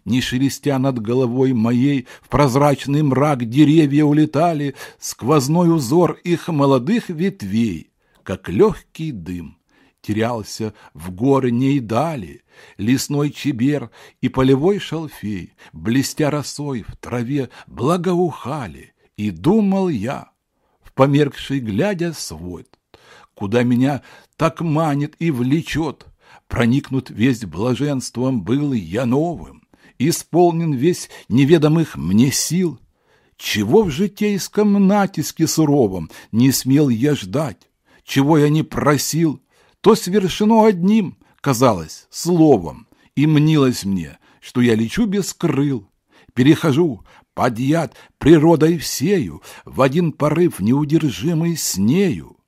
не шелестя над головой моей, в прозрачный мрак деревья улетали, сквозной узор их молодых ветвей как легкий дым, терялся в горы Нейдали, лесной чебер и полевой шалфей, блестя росой в траве, благоухали, и думал я, в померкший глядя свод, куда меня так манит и влечет, проникнут весь блаженством был я новым, исполнен весь неведомых мне сил, чего в житейском натиске суровом не смел я ждать, чего я не просил, то свершено одним, казалось, словом, и мнилось мне, что я лечу без крыл, перехожу, подъят природой всею, в один порыв неудержимый с нею.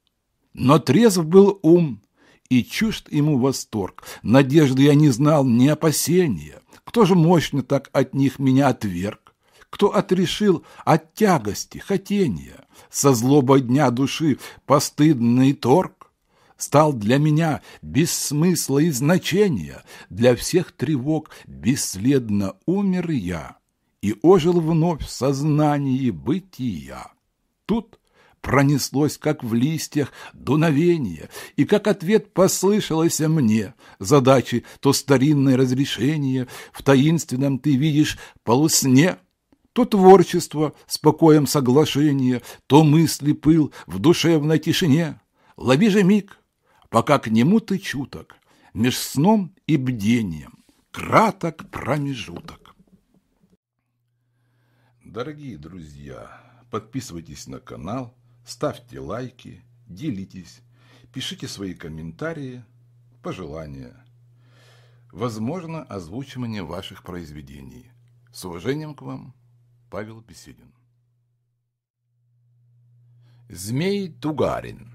Но трезв был ум, и чужд ему восторг, надежды я не знал, ни опасения. Кто же мощно так от них меня отверг? Кто отрешил от тягости, хотения? со злобой дня души постыдный торг стал для меня без смысла и значения, для всех тревог бесследно умер я и ожил вновь в сознании бытия. Тут пронеслось, как в листьях, дуновение, и как ответ послышалось мне, задачи то старинное разрешение, в таинственном ты видишь полусне – то творчество с покоем соглашения, то мысли пыл в душевной тишине. Лови же миг, пока к нему ты чуток, меж сном и бдением, краток промежуток. Дорогие друзья, подписывайтесь на канал, ставьте лайки, делитесь, пишите свои комментарии, пожелания. Возможно, озвучивание ваших произведений. С уважением к вам! Павел Беседин. Змей Тугарин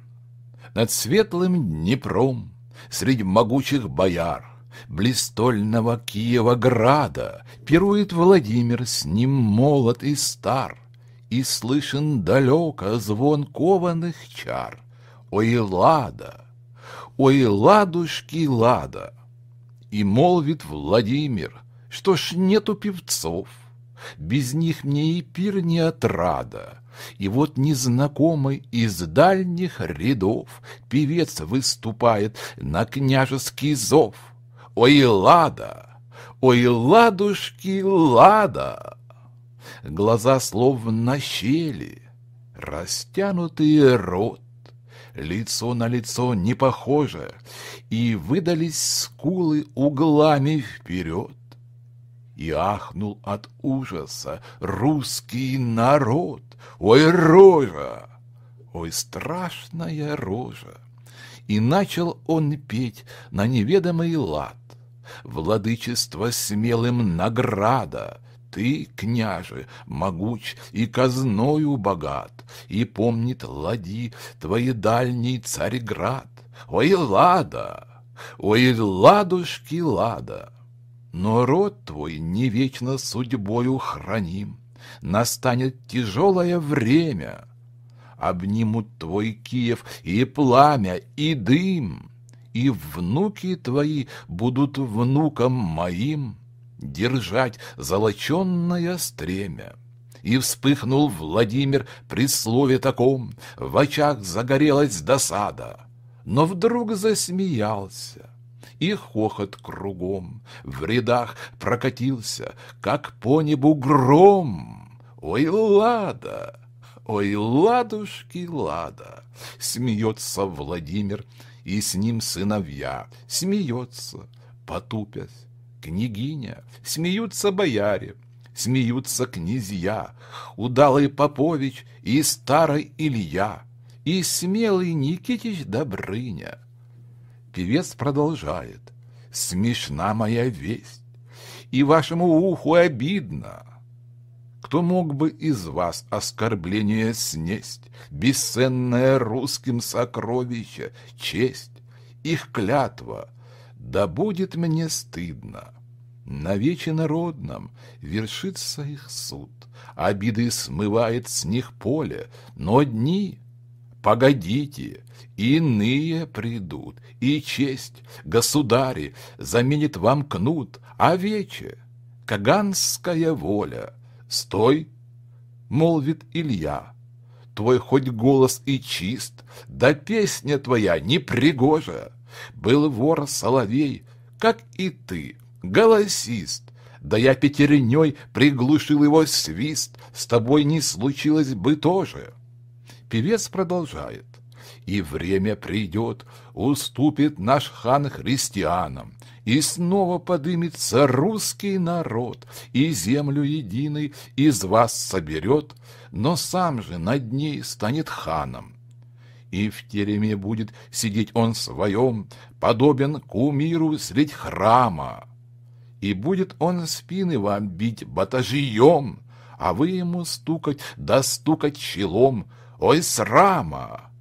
Над светлым Днепром, Среди могучих бояр, Блистольного Киева-града Пирует Владимир, с ним молод и стар, И слышен далеко звон кованых чар. Ой, лада! Ой, ладушки, лада! И молвит Владимир, что ж нету певцов — без них мне и пир не отрада. И вот незнакомый из дальних рядов Певец выступает на княжеский зов. Ой, лада! Ой, ладушки, лада! Глаза словно щели, растянутый рот, Лицо на лицо не похоже, И выдались скулы углами вперед и ахнул от ужаса русский народ. Ой, рожа! Ой, страшная рожа! И начал он петь на неведомый лад. Владычество смелым награда, ты, княже, могуч и казною богат, И помнит лади твои дальний царьград. Ой, лада! Ой, ладушки, лада! Но род твой не вечно судьбою храним. Настанет тяжелое время. Обнимут твой Киев и пламя, и дым. И внуки твои будут внукам моим держать золоченное стремя. И вспыхнул Владимир при слове таком, в очах загорелась досада, но вдруг засмеялся и хохот кругом. В рядах прокатился, как по небу гром. Ой, лада! Ой, ладушки, лада! Смеется Владимир, и с ним сыновья. Смеется, потупясь, княгиня. Смеются бояре, смеются князья. Удалый Попович и старый Илья и смелый Никитич Добрыня. Певец продолжает. «Смешна моя весть, и вашему уху обидно. Кто мог бы из вас оскорбление снесть, бесценное русским сокровище, честь, их клятва, да будет мне стыдно. На вече народном вершится их суд, обиды смывает с них поле, но дни Погодите, иные придут, и честь, государи, заменит вам кнут, а вече, каганская воля. Стой, молвит Илья, твой хоть голос и чист, да песня твоя непригожа. Был вор соловей, как и ты, голосист, да я пятерней приглушил его свист, с тобой не случилось бы тоже певец продолжает. «И время придет, уступит наш хан христианам, и снова подымется русский народ, и землю единый из вас соберет, но сам же над ней станет ханом, и в тереме будет сидеть он своем, подобен кумиру средь храма. И будет он спины вам бить батажием, а вы ему стукать да стукать челом, Ой, срама!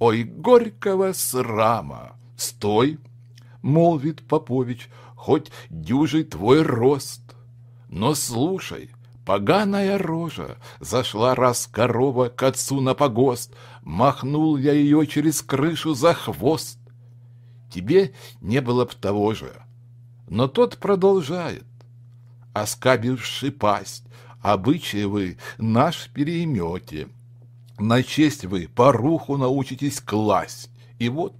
Ой, горького срама! Стой, молвит Попович, хоть дюжий твой рост. Но слушай, поганая рожа, зашла раз корова к отцу на погост, махнул я ее через крышу за хвост. Тебе не было б того же. Но тот продолжает, оскабивши пасть, обычаи вы наш переймете, на честь вы поруху научитесь класть. И вот,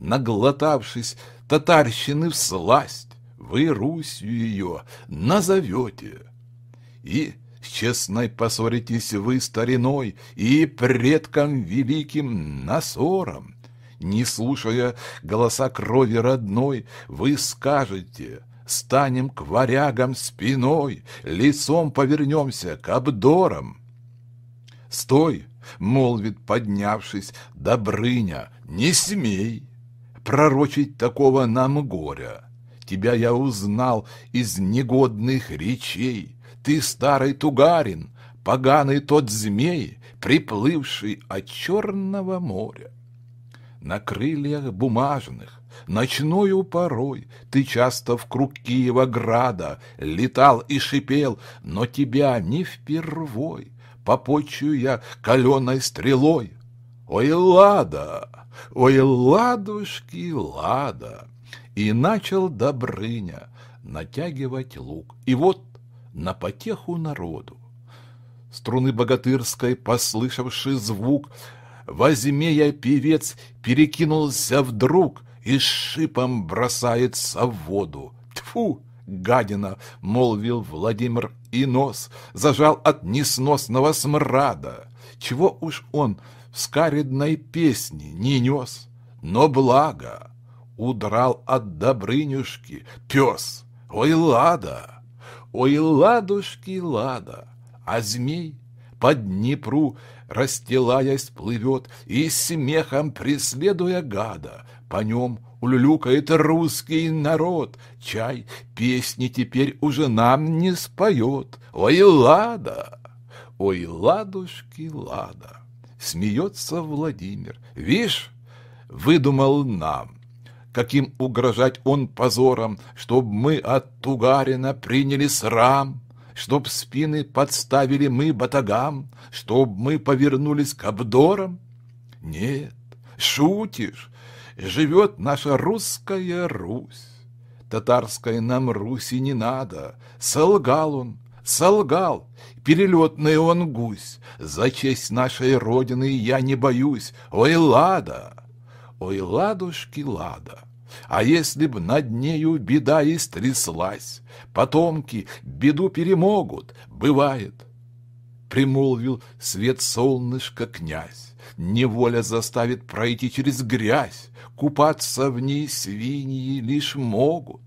наглотавшись татарщины в сласть, вы Русью ее назовете. И честной поссоритесь вы стариной и предкам великим насором. Не слушая голоса крови родной, вы скажете, станем к варягам спиной, лицом повернемся к обдорам. Стой, молвит, поднявшись, Добрыня, не смей пророчить такого нам горя. Тебя я узнал из негодных речей. Ты старый тугарин, поганый тот змей, приплывший от Черного моря. На крыльях бумажных, ночною порой, Ты часто в круг Киева града летал и шипел, Но тебя не впервой попочую я каленой стрелой. Ой, лада, ой, ладушки, лада. И начал Добрыня натягивать лук. И вот на потеху народу. Струны богатырской, послышавши звук, Возьме я певец, перекинулся вдруг И шипом бросается в воду. Тфу, гадина, молвил Владимир и нос зажал от несносного смрада, чего уж он в скаридной песне не нес. Но благо удрал от Добрынюшки пес. Ой, лада! Ой, ладушки, лада! А змей по Днепру, расстилаясь, плывет и смехом преследуя гада, по нем улюлюкает русский народ. Чай песни теперь уже нам не споет. Ой, лада! Ой, ладушки, лада! Смеется Владимир. Вишь, выдумал нам каким угрожать он позором, Чтоб мы от Тугарина приняли срам, Чтоб спины подставили мы батагам, Чтоб мы повернулись к обдорам? Нет, шутишь, живет наша русская Русь. татарская нам Руси не надо, солгал он, солгал, перелетный он гусь, за честь нашей Родины я не боюсь, ой, лада, ой, ладушки, лада. А если б над нею беда и стряслась, потомки беду перемогут, бывает, примолвил свет солнышко князь. Неволя заставит пройти через грязь, купаться в ней свиньи лишь могут.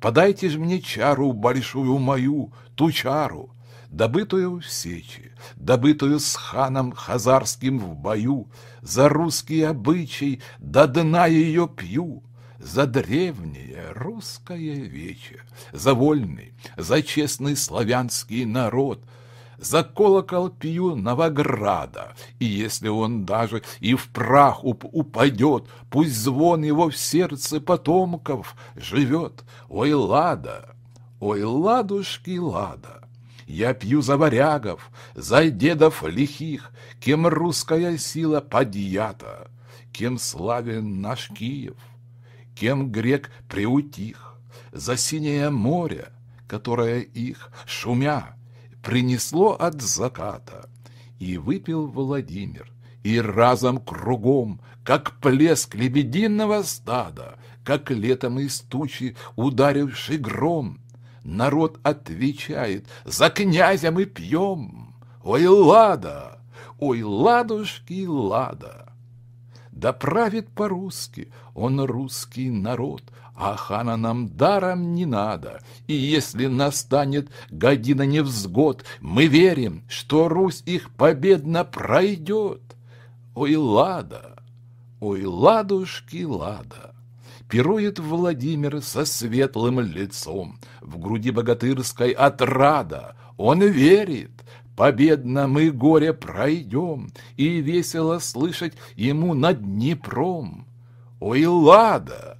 Подайте же мне чару большую мою, ту чару, добытую в сечи, добытую с ханом хазарским в бою, за русский обычай до дна ее пью, за древнее русское вече, за вольный, за честный славянский народ — за колокол пью Новограда, и если он даже и в прах уп упадет, пусть звон его в сердце потомков живет. Ой, лада, ой, ладушки, лада! Я пью за варягов, за дедов лихих, Кем русская сила подъята, Кем славен наш Киев, Кем грек приутих, За синее море, которое их, шумя, принесло от заката. И выпил Владимир, и разом кругом, как плеск лебединого стада, как летом из тучи ударивший гром. Народ отвечает, за князя мы пьем. Ой, лада, ой, ладушки, лада. Да правит по-русски он русский народ, а хана нам даром не надо, и если настанет година невзгод, мы верим, что Русь их победно пройдет. Ой, лада, ой, ладушки, лада! Пирует Владимир со светлым лицом, В груди богатырской отрада. Он верит, победно мы горе пройдем, И весело слышать ему над Днепром. Ой, лада!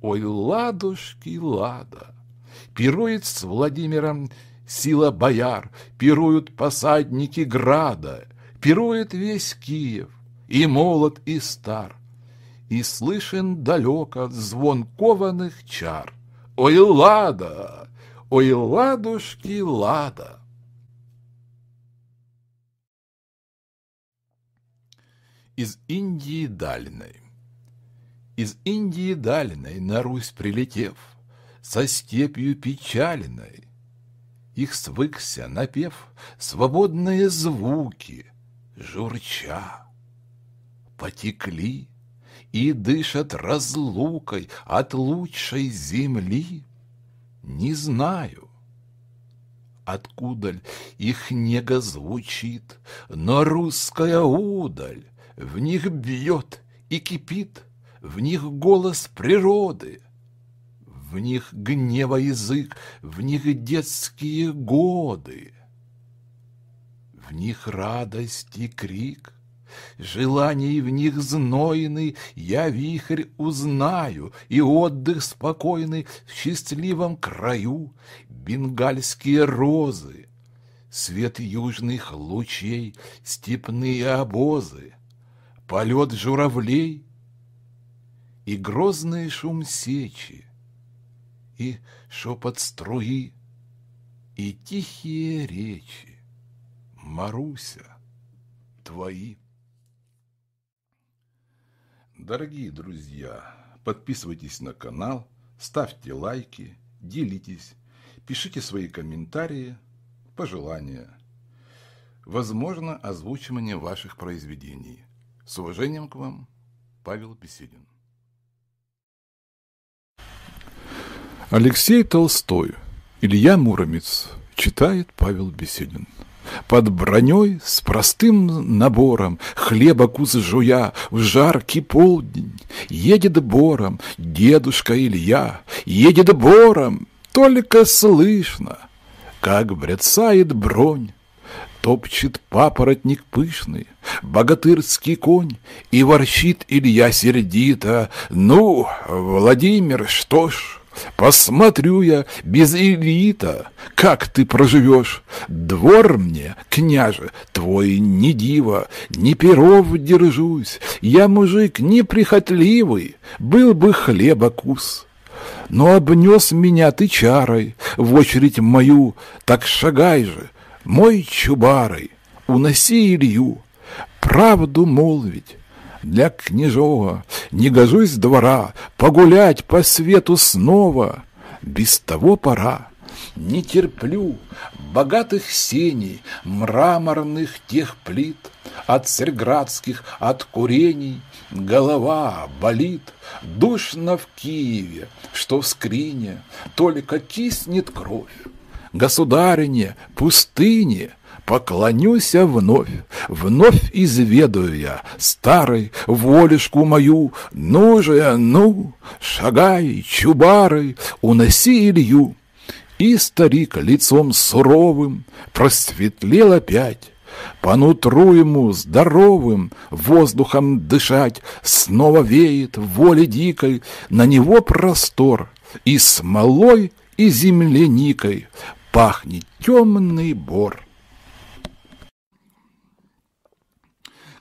Ой, ладушки, лада! Пирует с Владимиром сила бояр, Пируют посадники града, Пирует весь Киев, и молод, и стар, И слышен далеко звон кованых чар. Ой, лада! Ой, ладушки, лада! Из Индии дальной из Индии дальной на Русь прилетев, со степью печальной. Их свыкся, напев, свободные звуки, журча. Потекли и дышат разлукой от лучшей земли. Не знаю, откудаль их нега звучит, но русская удаль в них бьет и кипит — в них голос природы, в них гнева язык, в них детские годы, в них радость и крик, желаний в них знойный, я вихрь узнаю и отдых спокойный в счастливом краю, бенгальские розы, свет южных лучей, степные обозы, полет журавлей — и грозный шум сечи, и шепот струи, и тихие речи, Маруся, твои. Дорогие друзья, подписывайтесь на канал, ставьте лайки, делитесь, пишите свои комментарии, пожелания. Возможно, озвучивание ваших произведений. С уважением к вам, Павел Беседин. Алексей Толстой, Илья Муромец, читает Павел Беседин. Под броней с простым набором Хлеба кус жуя в жаркий полдень Едет бором дедушка Илья, Едет бором, только слышно, Как брецает бронь, Топчет папоротник пышный, богатырский конь, И ворчит Илья сердито, «Ну, Владимир, что ж, Посмотрю я без Ильи-то, как ты проживешь. Двор мне, княже, твой не диво, не перов держусь. Я мужик неприхотливый, был бы хлеба кус. Но обнес меня ты чарой в очередь мою, так шагай же, мой чубарой, уноси Илью, правду молвить, для княжого, Не газуй с двора, погулять по свету снова. Без того пора. Не терплю богатых сеней, мраморных тех плит, От царьградских, от курений, голова болит. Душно в Киеве, что в скрине, только киснет кровь государине, пустыне, поклонюсь я вновь, вновь изведаю я, старый, волешку мою, ну же, ну, шагай, чубары, уноси Илью. И старик лицом суровым просветлел опять, по нутру ему здоровым воздухом дышать Снова веет воли дикой, на него простор И смолой, и земляникой пахнет темный бор.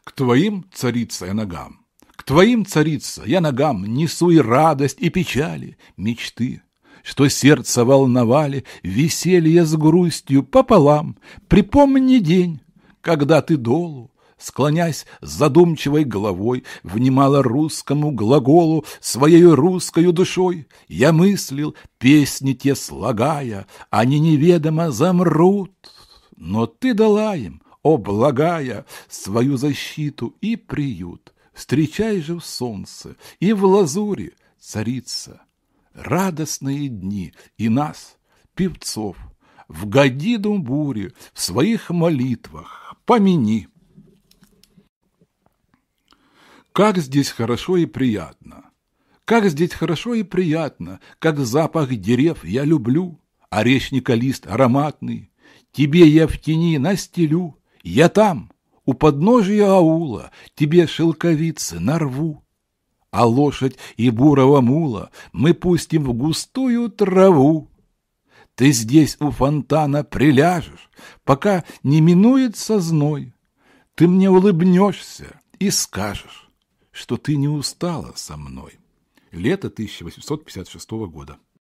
К твоим, царица, я ногам, к твоим, царица, я ногам несу и радость, и печали, мечты, что сердце волновали, веселье с грустью пополам. Припомни день, когда ты долу склонясь задумчивой головой, внимала русскому глаголу своею русскою душой. Я мыслил, песни те слагая, они неведомо замрут. Но ты дала им, о благая, свою защиту и приют. Встречай же в солнце и в лазуре, царица, радостные дни и нас, певцов, в годину бури, в своих молитвах помяни. Как здесь хорошо и приятно! Как здесь хорошо и приятно, как запах дерев я люблю, Орешника лист ароматный, тебе я в тени настелю, я там, у подножия аула, тебе шелковицы нарву. А лошадь и бурого мула мы пустим в густую траву. Ты здесь у фонтана приляжешь, пока не минуется зной. Ты мне улыбнешься и скажешь, что ты не устала со мной. Лето 1856 года.